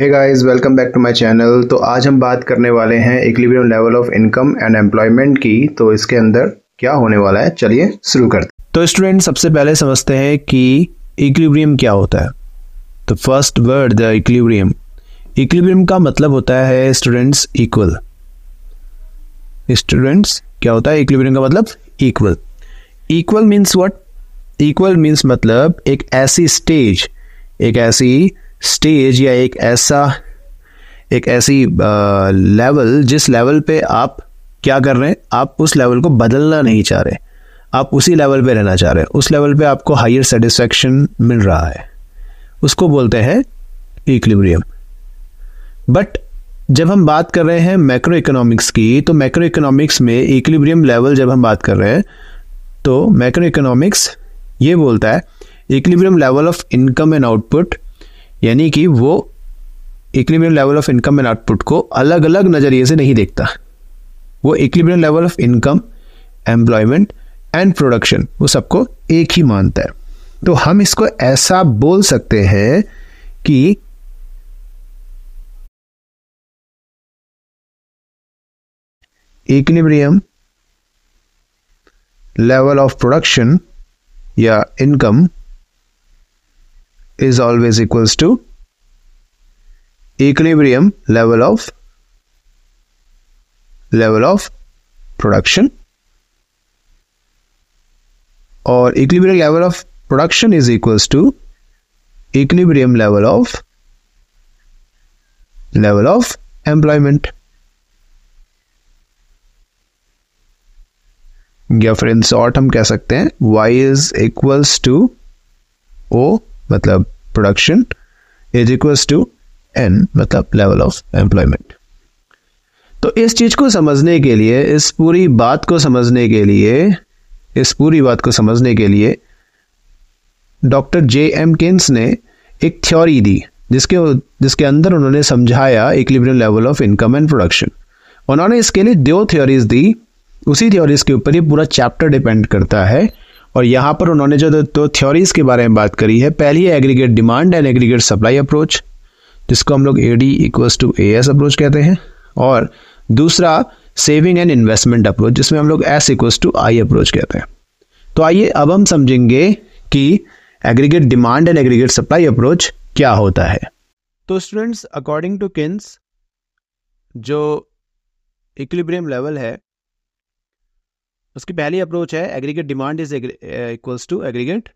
है guys welcome back to my channel तो आज हम बात करने वाले हैं equilibrium level of income and employment की तो इसके अंदर क्या होने वाला है चलिए शुरू करते हैं तो स्टूडेंट सबसे पहले समझते हैं कि इक्विलिब्रियम क्या होता है तो first word the equilibrium equilibrium का मतलब होता है स्टूडेंट्स इक्वल स्टूडेंट्स क्या होता है इक्विलिब्रियम का मतलब equal equal means what equal means मतलब एक ऐसी स्टेज एक ऐसी स्टेज या एक ऐसा एक ऐसी लेवल जिस लेवल पे आप क्या कर रहे हैं आप उस लेवल को बदलना नहीं चाह रहे आप उसी लेवल पे रहना चाह रहे हैं उस लेवल पे आपको हायर सेटिस्फेक्शन मिल रहा है उसको बोलते हैं इक्लिब्रियम बट जब हम बात कर रहे हैं मैक्रो इकोनॉमिक्स की तो मैक्रो इकोनॉमिक्स में इक्लिब्रियम लेवल जब हम बात कर रहे हैं तो मैक्रो इकोनॉमिक्स ये बोलता है equilibrium level of income and output यानी कि वो equilibrium level of income and output को अलग अलग नज़रिए से नहीं देखता वो equilibrium level of income employment and production वो सबको एक ही मानता है तो हम इसको ऐसा बोल सकते हैं कि इक्विलिब्रियम लेवल ऑफ प्रोडक्शन या income is always equals to equilibrium level of level of production or equilibrium level of production is equals to equilibrium level of level of employment या फिर इन शॉर्ट हम कह सकते हैं y equals to O. मतलब production is equals to N मतलब level of employment तो इस चीज को समझने के लिए इस पूरी बात को समझने के लिए इस पूरी बात को समझने के लिए डॉक्टर जे एम किन्स ने एक थ्योरी दी जिसके जिसके अंदर उन्होंने समझाया equilibrium level of income and production उन्होंने इसके लिए दो थ्योरीज दी उसी थ्योरीज के ऊपर ये पूरा चैप्टर डिपेंड करता है और यहाँ पर उन्होंने जो दो थ्योरीज के बारे में बात करी है पहली है aggregate demand and aggregate supply approach जिसको हम लोग A D equals to A S approach कहते हैं और दूसरा सेविंग एंड इन्वेस्टमेंट अप्रोच जिसमें हम लोग S equals to I approach कहते हैं तो आइए अब हम समझेंगे कि aggregate demand and aggregate supply approach क्या होता है तो स्टूडेंट्स अकॉर्डिंग टू किन्स जो इक्विलिब्रियम लेवल है उसकी पहली अप्रोच है aggregate demand is equals to aggregate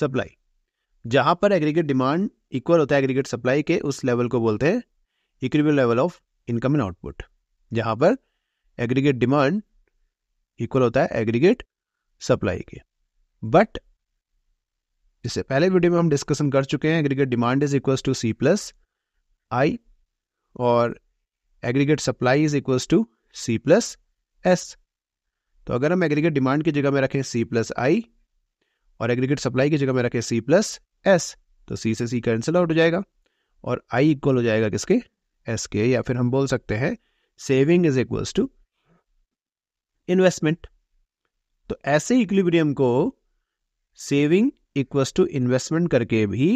supply जहां पर एग्रीगेट डिमांड इक्वल होता है एग्रीगेट सप्लाई के उस लेवल को बोलते हैं equal level of income and output जहां पर एग्रीगेट डिमांड इक्वल होता है एग्रीगेट सप्लाई के बट इससे पहले वीडियो में हम डिस्कशन कर चुके हैं aggregate demand is equals to C plus I और aggregate supply is equals to C plus S तो अगर हम एग्रीगेट डिमांड की जगह में रखें सी प्लस आई और एग्रीगेट सप्लाई की जगह में रखें सी प्लस एस तो सी से सी कैंसिल आउट हो जाएगा और आई इक्वल हो जाएगा किसके एस के या फिर हम बोल सकते हैं saving is equals to investment तो ऐसे इक्विलिब्रियम को सेविंग इक्वल्स टू इन्वेस्टमेंट करके भी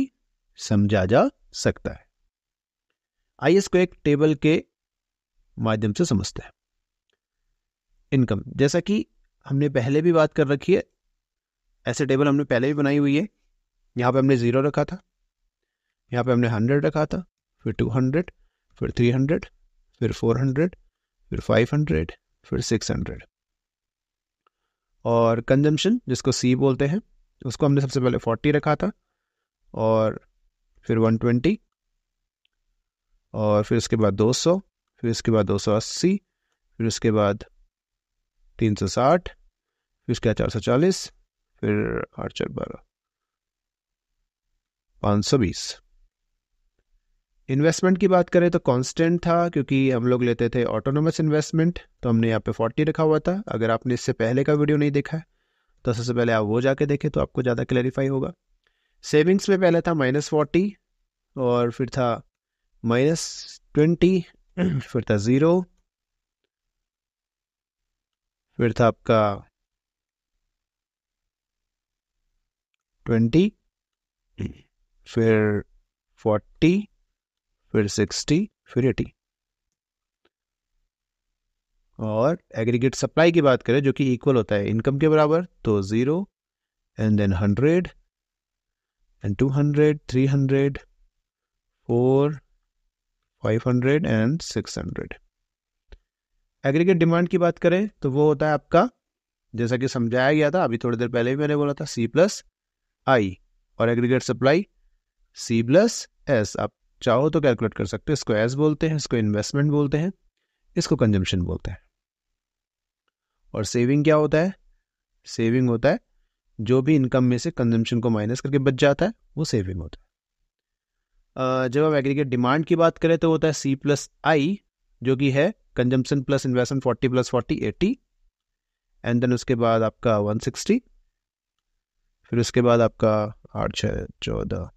समझा जा सकता है आइए इसको एक टेबल के माध्यम से समझते हैं इनकम जैसा कि हमने पहले भी बात कर रखी है ऐसे टेबल हमने पहले भी बनाई हुई है यहाँ पे हमने ज़ीरो रखा था यहाँ पे हमने हंड्रेड रखा था फिर टू हंड्रेड फिर थ्री हंड्रेड फिर फोर हंड्रेड फिर फाइव हंड्रेड फिर सिक्स हंड्रेड और कंजम्पशन जिसको सी बोलते हैं उसको हमने सबसे पहले फोर्टी रखा था और फिर वन ट्वेंटी और फिर उसके बाद दो सौ फिर उसके बाद दो सौ अस्सी फिर उसके बाद तीन सौ साठ फिर उसके चार सौ चालीस फिर आठ चार बारह पाँच सौ बीस इन्वेस्टमेंट की बात करें तो कांस्टेंट था क्योंकि हम लोग लेते थे ऑटोनोमस इन्वेस्टमेंट तो हमने यहाँ पे फोर्टी रखा हुआ था अगर आपने इससे पहले का वीडियो नहीं देखा है तो सबसे पहले आप वो जाके देखें तो आपको ज़्यादा क्लैरिफाई होगा सेविंग्स में पहले था माइनस फोर्टी और फिर था माइनस ट्वेंटी फिर था ज़ीरो फिर था आपका ट्वेंटी फिर फोर्टी फिर सिक्सटी फिर एटी और एग्रीगेट सप्लाई की बात करें जो कि इक्वल होता है इनकम के बराबर तो zero and then hundred and two hundred three hundred four five hundred and six hundred aggregate demand की बात करें तो वो होता है आपका जैसा कि समझाया गया था अभी थोड़ी देर पहले ही मैंने बोला था सी प्लस आई और aggregate supply C plus S आप चाहो तो कैलकुलेट कर सकते हो इसको एस बोलते हैं इसको इन्वेस्टमेंट बोलते हैं इसको कंजम्पशन बोलते हैं और सेविंग क्या होता है सेविंग होता है जो भी इनकम में से कंजम्पशन को माइनस करके बच जाता है वो सेविंग होता है जब हम एग्रीगेट डिमांड की बात करें तो होता है सी प्लस आई जो कि है consumption plus investment forty plus forty eighty and then उसके बाद आपका वन सिक्सटी फिर उसके बाद आपका आठ छः चौदह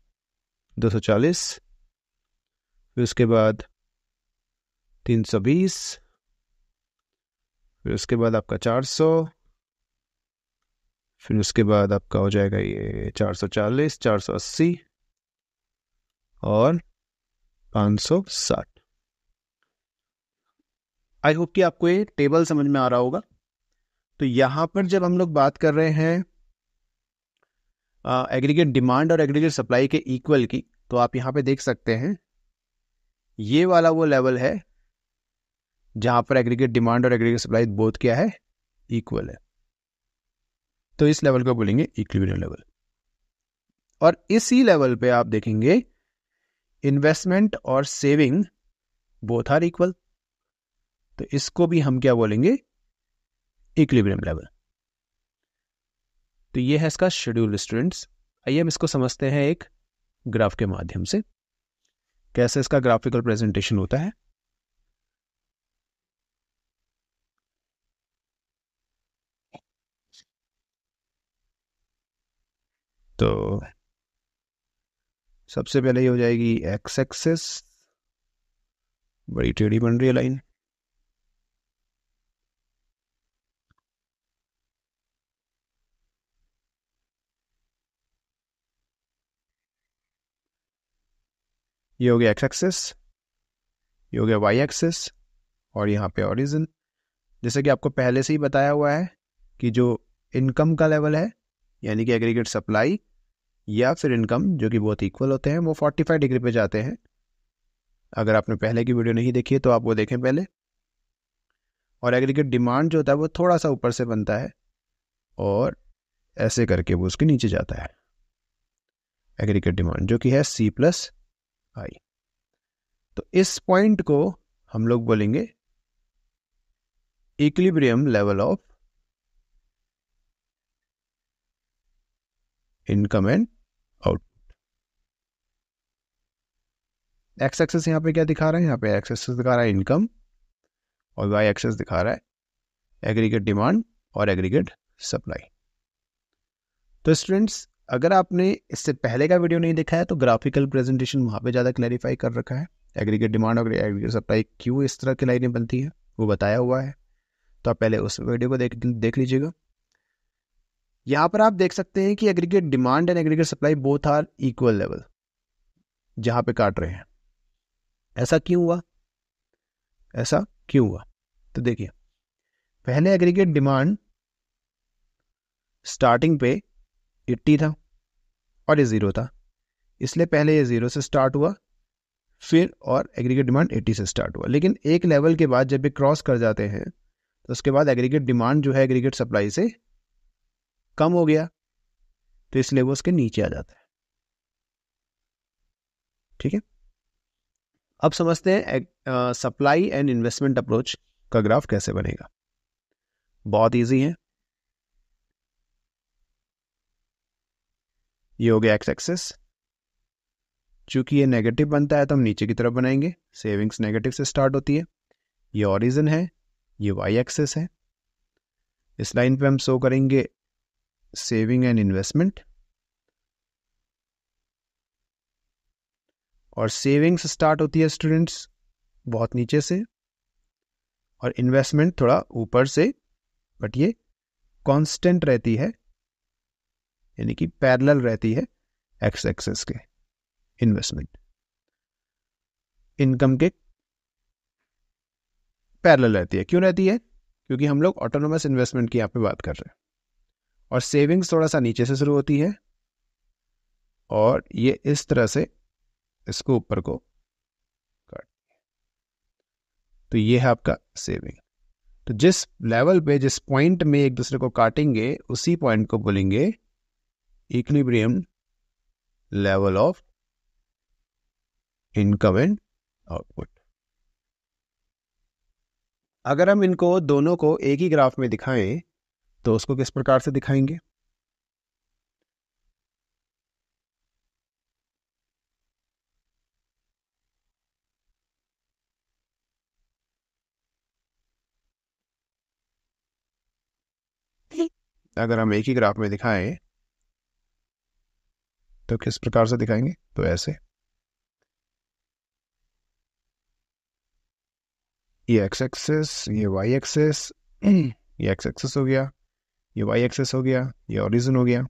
दो सौ चालीस फिर उसके बाद तीन सौ बीस फिर उसके बाद आपका चार सौ फिर उसके बाद आपका हो जाएगा ये चार सौ चालीस चार सौ अस्सी और पाँच सौ साठ आई होप कि आपको ये टेबल समझ में आ रहा होगा तो यहाँ पर जब हम लोग बात कर रहे हैं एग्रीगेट डिमांड और एग्रीगेट सप्लाई के इक्वल की तो आप यहाँ पे देख सकते हैं ये वाला वो लेवल है जहाँ पर एग्रीगेट डिमांड और एग्रीगेट सप्लाई बोथ क्या है इक्वल है तो इस लेवल को बोलेंगे इक्विलिब्रियम लेवल और इसी लेवल पे आप देखेंगे इन्वेस्टमेंट और सेविंग बोथ आर इक्वल तो इसको भी हम क्या बोलेंगे इक्विलिब्रियम लेवल तो ये है इसका शेड्यूल स्टूडेंट्स आइए हम इसको समझते हैं एक ग्राफ के माध्यम से कैसे इसका ग्राफिकल प्रेजेंटेशन होता है तो सबसे पहले ये हो जाएगी एक्स एक्सेस बड़ी टेढ़ी बन रही है लाइन ये हो गया एक्स एक्सेस ये हो गया वाई एक्सेस और यहाँ पे ओरिजिन जैसे कि आपको पहले से ही बताया हुआ है कि जो इनकम का लेवल है यानी कि एग्रीगेट सप्लाई या फिर इनकम जो कि बहुत इक्वल होते हैं वो 45 डिग्री पे जाते हैं अगर आपने पहले की वीडियो नहीं देखी है तो आप वो देखें पहले और एग्रीगेट डिमांड जो होता है वो थोड़ा सा ऊपर से बनता है और ऐसे करके वो उसके नीचे जाता है एग्रीगेट डिमांड जो कि है सी प्लस आई तो इस पॉइंट को हम लोग बोलेंगे equilibrium level of income and output X axis यहां पे क्या दिखा रहा है यहां पे एक्स एक्सेस दिखा रहा है इनकम और वाई एक्सेस दिखा रहा है एग्रीगेट डिमांड और एग्रीगेट सप्लाई तो स्टूडेंट्स अगर आपने इससे पहले का वीडियो नहीं देखा है तो ग्राफिकल प्रेजेंटेशन वहाँ पे ज़्यादा क्लैरिफाई कर रखा है एग्रीगेट डिमांड और एग्रीगेट सप्लाई क्यों इस तरह की लाइनें बनती हैं वो बताया हुआ है तो आप पहले उस वीडियो को देख देख लीजिएगा यहाँ पर आप देख सकते हैं कि aggregate demand and aggregate supply both are equal level जहाँ पे काट रहे हैं ऐसा क्यों हुआ ऐसा क्यों हुआ तो देखिए पहले एग्रीगेट डिमांड स्टार्टिंग पे एट्टी था और ये ज़ीरो था इसलिए पहले ये ज़ीरो से स्टार्ट हुआ फिर और एग्रीगेट डिमांड एट्टी से स्टार्ट हुआ लेकिन एक लेवल के बाद जब ये क्रॉस कर जाते हैं तो उसके बाद एग्रीगेट डिमांड जो है एग्रीगेट सप्लाई से कम हो गया तो इसलिए वो उसके नीचे आ जाता है ठीक है अब समझते हैं सप्लाई एंड इन्वेस्टमेंट अप्रोच का ग्राफ कैसे बनेगा बहुत इजी है ये हो गया एक्स एक्सेस चूंकि ये नेगेटिव बनता है तो हम नीचे की तरफ बनाएंगे सेविंग्स नेगेटिव से स्टार्ट होती है ये ऑरिजन है ये वाई एक्सेस है इस लाइन पे हम शो करेंगे सेविंग एंड इन्वेस्टमेंट और सेविंग्स स्टार्ट होती है स्टूडेंट्स बहुत नीचे से और इन्वेस्टमेंट थोड़ा ऊपर से बट ये कांस्टेंट रहती है यानी कि पैरेलल रहती है एक्स एक्सेस के इन्वेस्टमेंट इनकम के पैरेलल रहती है क्यों रहती है क्योंकि हम लोग ऑटोनोमस इन्वेस्टमेंट की यहां पे बात कर रहे हैं और सेविंग्स थोड़ा सा नीचे से शुरू होती है और ये इस तरह से इसको ऊपर को काट तो ये है आपका सेविंग तो जिस लेवल पे जिस पॉइंट में एक दूसरे को काटेंगे उसी पॉइंट को बोलेंगे equilibrium level of income and output अगर हम इनको दोनों को एक ही ग्राफ में दिखाएं तो उसको किस प्रकार से दिखाएंगे अगर हम एक ही ग्राफ में दिखाएं तो किस प्रकार से दिखाएंगे तो ऐसे ये एक्स एक्सेस ये वाई एक्सेस ये एक्स एक्सेस हो गया ये वाई एक्सेस हो गया ये ओरिजिन हो गया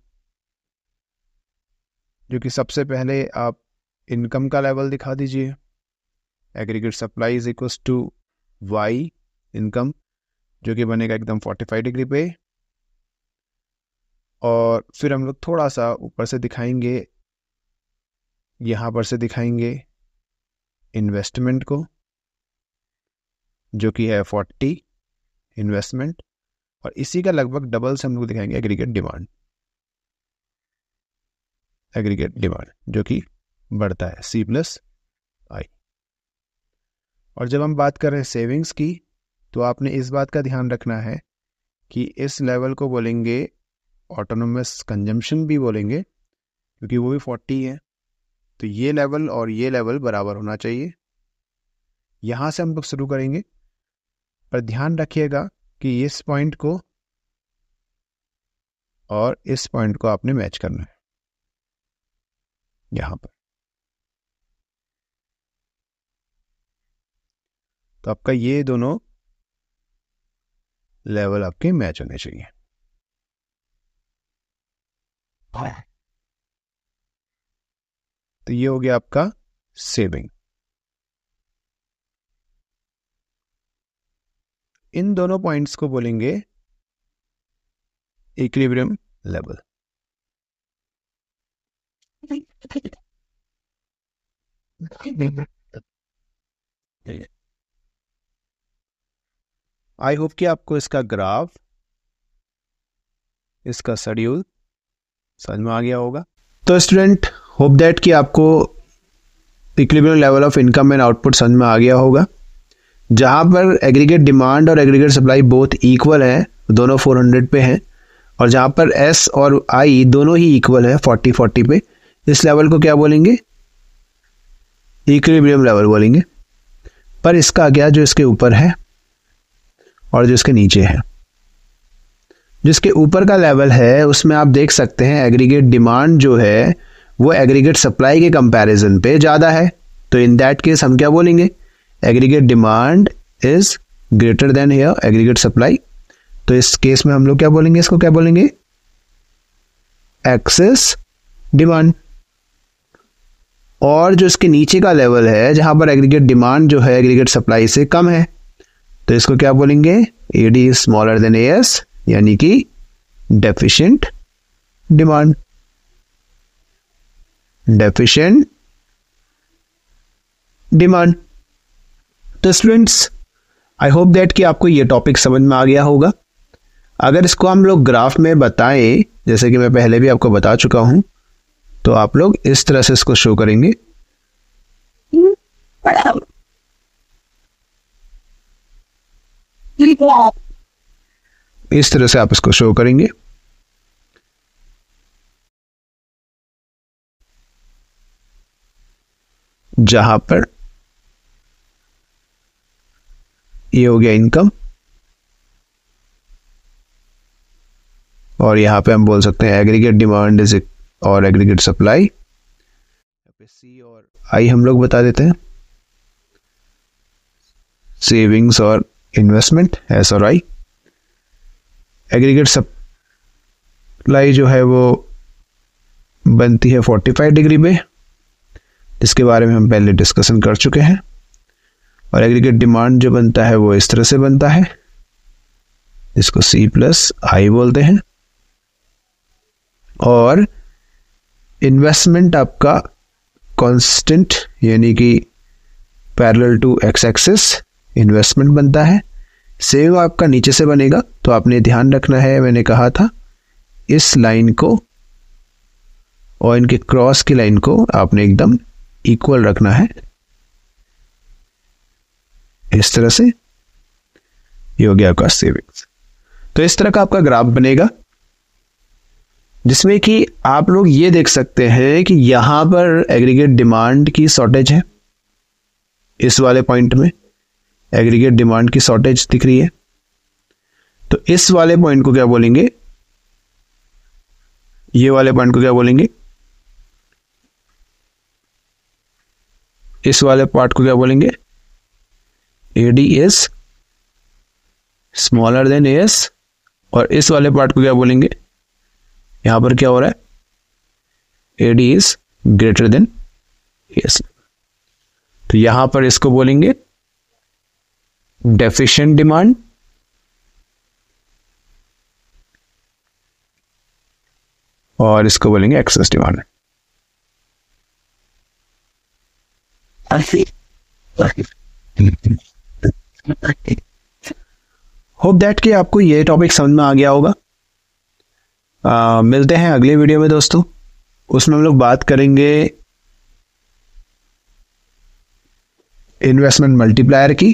जो कि सबसे पहले आप इनकम का लेवल दिखा दीजिए aggregate supply is equals to Y income जो कि बनेगा एकदम 45 डिग्री पे और फिर हम लोग थोड़ा सा ऊपर से दिखाएंगे यहाँ पर से दिखाएंगे इन्वेस्टमेंट को जो कि है फोर्टी इन्वेस्टमेंट और इसी का लगभग डबल से हम लोग दिखाएंगे एग्रीगेट डिमांड एग्रीगेट डिमांड जो कि बढ़ता है सी प्लस आई और जब हम बात कर रहे हैं सेविंग्स की तो आपने इस बात का ध्यान रखना है कि इस लेवल को बोलेंगे ऑटोनोमस कंजम्पशन भी बोलेंगे क्योंकि वो भी फोर्टी है तो ये लेवल और ये लेवल बराबर होना चाहिए यहाँ से हम लोग शुरू करेंगे पर ध्यान रखिएगा कि इस पॉइंट को और इस पॉइंट को आपने मैच करना है यहाँ पर तो आपका ये दोनों लेवल आपके मैच होने चाहिए तो ये हो गया आपका सेविंग इन दोनों पॉइंट्स को बोलेंगे इक्विलिब्रियम लेवल आई होप कि आपको इसका ग्राफ इसका शेड्यूल समझ में आ गया होगा तो स्टूडेंट होप दैट कि आपको equilibrium level of income and output समझ में आ गया होगा जहाँ पर एग्रीगेट डिमांड और एग्रीगेट सप्लाई बोथ इक्वल है दोनों 400 पे हैं और जहाँ पर एस और आई दोनों ही इक्वल है 40 40 पे इस लेवल को क्या बोलेंगे इक्विबियम लेवल बोलेंगे पर इसका क्या जो इसके ऊपर है और जो इसके नीचे है जिसके ऊपर का लेवल है उसमें आप देख सकते हैं एग्रीगेट डिमांड जो है वो एग्रीगेट सप्लाई के कंपैरिजन पे ज़्यादा है तो इन दैट केस हम क्या बोलेंगे aggregate demand is greater than here aggregate supply तो इस केस में हम लोग क्या बोलेंगे इसको क्या बोलेंगे एक्सेस डिमांड और जो इसके नीचे का लेवल है जहां पर एग्रीगेट डिमांड जो है एग्रीगेट सप्लाई से कम है तो इसको क्या बोलेंगे AD smaller than A S यानी कि डेफिशिएंट डिमांड डेफिशिएंट डिमांड तो स्टूडेंट्स आई होप दैट कि आपको ये टॉपिक समझ में आ गया होगा अगर इसको हम लोग ग्राफ में बताएं जैसे कि मैं पहले भी आपको बता चुका हूं तो आप लोग इस तरह से इसको शो करेंगे hmm, इस तरह से आप इसको शो करेंगे जहां पर ये हो गया इनकम और यहां पे हम बोल सकते हैं एग्रीगेट डिमांड इज और एग्रीगेट सप्लाई सी और आई हम लोग बता देते हैं सेविंग्स और इन्वेस्टमेंट एस और आई एग्रीगेट सप्लाई जो है वो बनती है 45 डिग्री पे जिसके बारे में हम पहले डिस्कशन कर चुके हैं और एग्रीगेट डिमांड जो बनता है वो इस तरह से बनता है इसको सी प्लस आई बोलते हैं और इन्वेस्टमेंट आपका कांस्टेंट यानी कि parallel to X axis investment बनता है सेव आपका नीचे से बनेगा तो आपने ध्यान रखना है मैंने कहा था इस लाइन को और इनके क्रॉस की लाइन को आपने एकदम इक्वल रखना है इस तरह से ये हो गया आपका सेविंग्स तो इस तरह का आपका ग्राफ बनेगा जिसमें कि आप लोग ये देख सकते हैं कि यहां पर एग्रीगेट डिमांड की शॉर्टेज है इस वाले पॉइंट में एग्रीगेट डिमांड की शॉर्टेज दिख रही है तो इस वाले पॉइंट को क्या बोलेंगे ये वाले पॉइंट को क्या बोलेंगे इस वाले पार्ट को क्या बोलेंगे A D is smaller than S और इस वाले पार्ट को क्या बोलेंगे यहां पर क्या हो रहा है A D is greater than S तो यहां पर इसको बोलेंगे deficient demand और इसको बोलेंगे एक्सेस डिमांड होप दैट कि आपको ये टॉपिक समझ में आ गया होगा आ, मिलते हैं अगले वीडियो में दोस्तों उसमें हम लोग बात करेंगे इन्वेस्टमेंट मल्टीप्लायर की